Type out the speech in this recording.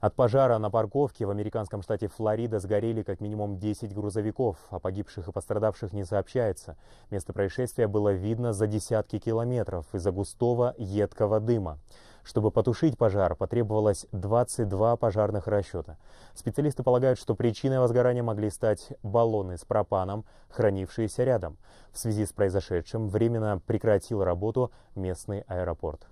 От пожара на парковке в американском штате Флорида сгорели как минимум 10 грузовиков, о а погибших и пострадавших не сообщается. Место происшествия было видно за десятки километров из-за густого едкого дыма. Чтобы потушить пожар, потребовалось 22 пожарных расчета. Специалисты полагают, что причиной возгорания могли стать баллоны с пропаном, хранившиеся рядом. В связи с произошедшим временно прекратил работу местный аэропорт.